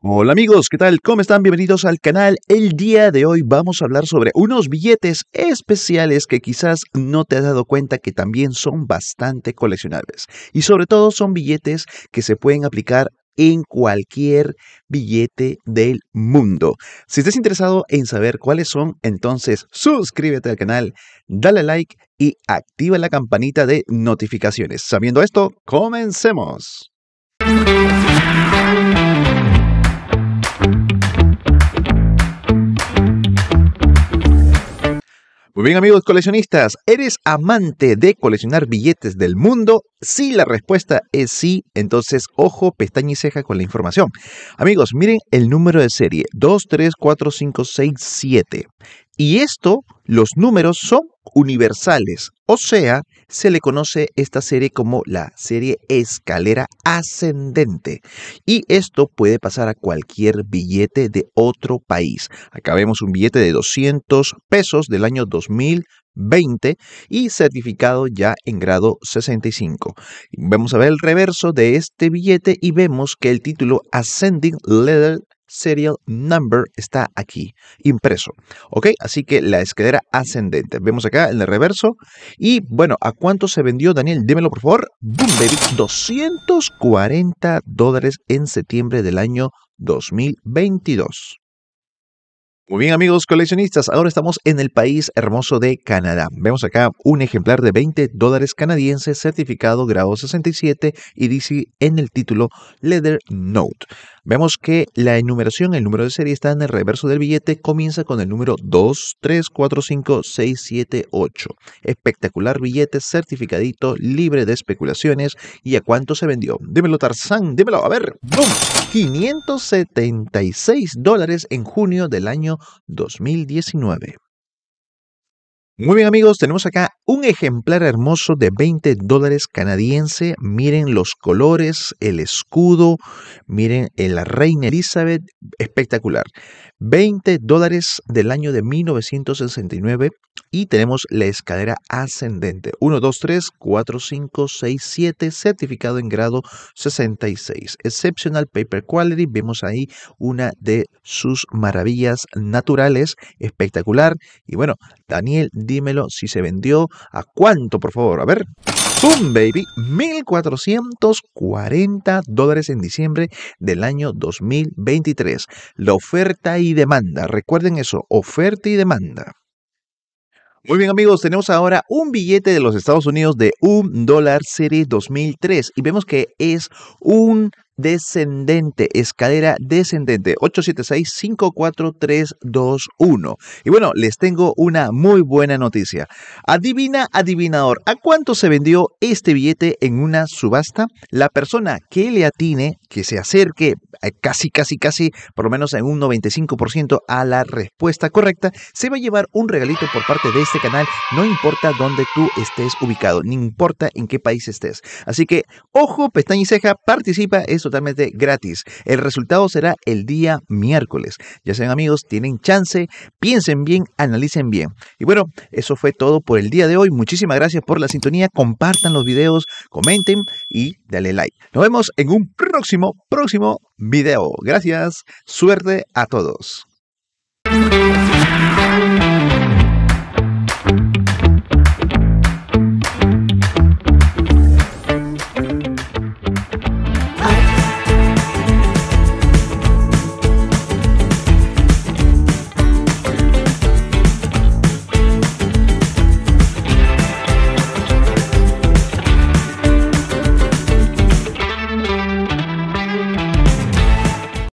Hola amigos, ¿qué tal? ¿Cómo están? Bienvenidos al canal. El día de hoy vamos a hablar sobre unos billetes especiales que quizás no te has dado cuenta que también son bastante coleccionables. Y sobre todo son billetes que se pueden aplicar en cualquier billete del mundo. Si estás interesado en saber cuáles son, entonces suscríbete al canal, dale like y activa la campanita de notificaciones. Sabiendo esto, comencemos. Muy bien amigos coleccionistas, ¿eres amante de coleccionar billetes del mundo? Si la respuesta es sí, entonces ojo, pestaña y ceja con la información. Amigos, miren el número de serie 234567. Y esto, los números son universales, o sea, se le conoce esta serie como la serie escalera ascendente. Y esto puede pasar a cualquier billete de otro país. Acá vemos un billete de 200 pesos del año 2020 y certificado ya en grado 65. Vamos a ver el reverso de este billete y vemos que el título Ascending Letter serial number está aquí impreso. ¿Ok? Así que la escalera ascendente. Vemos acá en el reverso. Y bueno, ¿a cuánto se vendió, Daniel? Dímelo, por favor. Boom, baby. 240 dólares en septiembre del año 2022. Muy bien amigos coleccionistas, ahora estamos en el país hermoso de Canadá. Vemos acá un ejemplar de 20 dólares canadienses certificado grado 67 y dice en el título Leather Note. Vemos que la enumeración, el número de serie está en el reverso del billete, comienza con el número 2345678. Espectacular billete, certificadito, libre de especulaciones. ¿Y a cuánto se vendió? Dímelo, Tarzán, dímelo, a ver. ¡Bum! 576 dólares en junio del año 2019. Muy bien amigos, tenemos acá un ejemplar hermoso de 20 dólares canadiense. Miren los colores, el escudo, miren eh, la reina Elizabeth, espectacular. 20 dólares del año de 1969 y tenemos la escalera ascendente. 1, 2, 3, 4, 5, 6, 7, certificado en grado 66. Exceptional Paper Quality, vemos ahí una de sus maravillas naturales, espectacular. Y bueno, Daniel dímelo si se vendió, a cuánto, por favor, a ver. ¡Boom, baby! 1.440 dólares en diciembre del año 2023. La oferta y demanda. Recuerden eso, oferta y demanda. Muy bien amigos, tenemos ahora un billete de los Estados Unidos de un dólar serie 2003 y vemos que es un descendente, escalera descendente, 876-54321. Y bueno, les tengo una muy buena noticia. Adivina, adivinador, ¿a cuánto se vendió este billete en una subasta? La persona que le atine, que se acerque eh, casi, casi, casi, por lo menos en un 95% a la respuesta correcta, se va a llevar un regalito por parte de este canal, no importa dónde tú estés ubicado, ni importa en qué país estés. Así que, ojo, pestaña y ceja, participa, eso totalmente gratis. El resultado será el día miércoles. Ya sean amigos, tienen chance, piensen bien, analicen bien. Y bueno, eso fue todo por el día de hoy. Muchísimas gracias por la sintonía. Compartan los videos, comenten y dale like. Nos vemos en un próximo, próximo video. Gracias. Suerte a todos.